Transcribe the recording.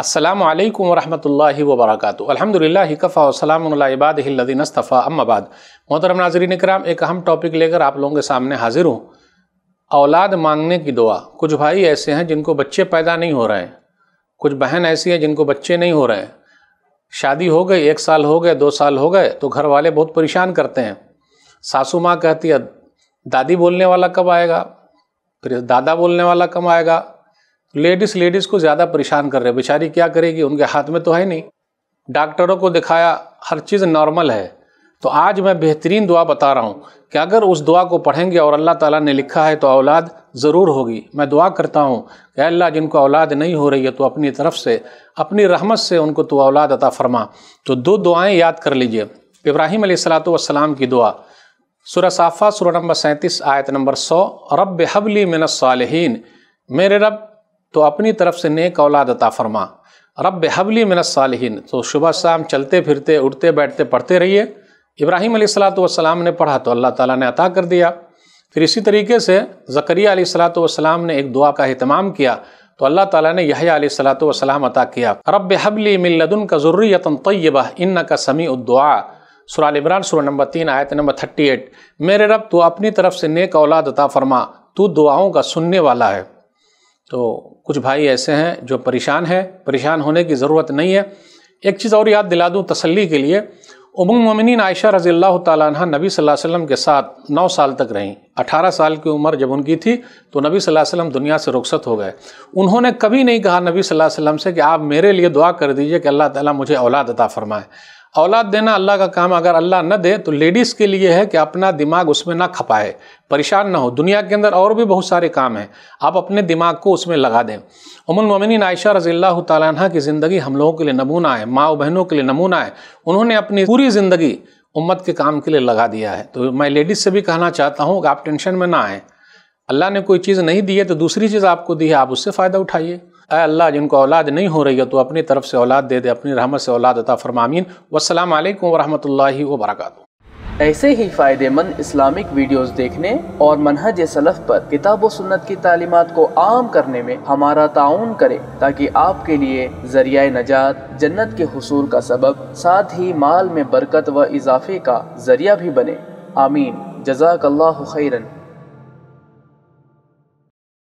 असलम वरहमल वबरक अलहमदिल्ला कफ़ा वसलामबादीनस्तफ़ा अम्माबाद मोहतरम नाजरीन कराम एक अहम टॉपिक लेकर आप लोगों के सामने हाजिर हूँ औलाद मांगने की दुआ कुछ भाई ऐसे हैं जिनको बच्चे पैदा नहीं हो रहे हैं कुछ बहन ऐसी हैं जिनको बच्चे नहीं हो रहे हैं शादी हो गई एक साल हो गए दो साल हो गए तो घर वाले बहुत परेशान करते हैं सासू माँ कहती है दादी बोलने वाला कब आएगा फिर दादा बोलने वाला कब आएगा लेडीज़ लेडीज़ को ज़्यादा परेशान कर रहे हैं बेचारी क्या करेगी उनके हाथ में तो है नहीं डॉक्टरों को दिखाया हर चीज़ नॉर्मल है तो आज मैं बेहतरीन दुआ बता रहा हूँ कि अगर उस दुआ को पढ़ेंगे और अल्लाह ताला ने लिखा है तो औलाद ज़रूर होगी मैं दुआ करता हूँ कि अल्लाह जिनको औलाद नहीं हो रही है तो अपनी तरफ से अपनी रहमत से उनको तो औलाद अता फरमा तो दो दुआएं याद कर लीजिए इब्राहिम सलातम की दुआ सुर साफ़ा सुर नंबर सैंतीस आयत नंबर सौ रब हबली मिनसालहन मेरे रब तो अपनी तरफ से नेक औलाद अता फरमा रब हबली मिनसालहन तो सुबह शाम चलते फिरते उठते बैठते पढ़ते रहिए इब्राहिम सलाम ने पढ़ा तो अल्लाह ताला ने अता कर दिया फिर इसी तरीके से ज़करिया सलाम ने एक दुआ का अहतमाम किया तो अल्लाह ताला ने यहिया सलाम अता किया रब हबली मिलदन का यतन तय्यबा इन्न का समी उद्दुआ सुराल इमरान सुर नंबर तीन आयत नंबर थर्टी एट मेरे रब तो अपनी तरफ से नेक औलाद अता फरमा तो दुआओं का सुनने वाला है तो कुछ भाई ऐसे हैं जो परेशान हैं परेशान होने की ज़रूरत नहीं है एक चीज़ और याद दिला दूँ तसल्ली के लिए उमंग ममिन आयशा रज़ी अल्लाह तह नबी सल्लल्लाहु अलैहि वसल्लम के साथ नौ साल तक रहीं अठारह साल की उम्र जब उनकी थी तो नबी सल्लल्लाहु अलैहि वसल्लम दुनिया से रुखसत हो गए उन्होंने कभी नहीं कहा नबी सल्लल्लाहु अलैहि वसल्लम से कि आप मेरे लिए दुआ कर दीजिए कि अल्लाह ताला मुझे औलाद अता फ़रमाए औलाद देना अल्लाह का काम अगर अल्लाह न दे तो लेडीज़ के लिए है कि अपना दिमाग उसमें ना खपाए परेशान ना हो दुनिया के अंदर और भी बहुत सारे काम हैं आप अपने दिमाग को उसमें लगा दें उमन ममिन आयशा रजील्ला तला की ज़िंदगी हम लोगों के लिए नमूना है माओ बहनों के लिए नमूना है उन्होंने अपनी पूरी ज़िंदगी उम्मत के काम के लिए लगा दिया है तो मैं लेडीज़ से भी कहना चाहता हूँ कि आप टेंशन में ना आएँ अल्लाह ने कोई चीज़ नहीं दी है तो दूसरी चीज़ आपको दी है आप उससे फ़ायदा उठाइए अल्लाह जिनको औलाद नहीं हो रही है तो अपनी तरफ से औलाद दे दे अपनी रहमत से औलाद अता फरमामीन वसलम वरहमल वबरक ऐसे ही फ़ायदेमंद इस्लामिक वीडियोस देखने और मनहज सलफ़ पर किताब सुन्नत की तालीमत को आम करने में हमारा ताउन करें ताकि आपके लिए जरिया नजात जन्नत के हसूल का सबब साथ ही माल में बरकत व इजाफे का जरिया भी बने आमीन जजाक खैरन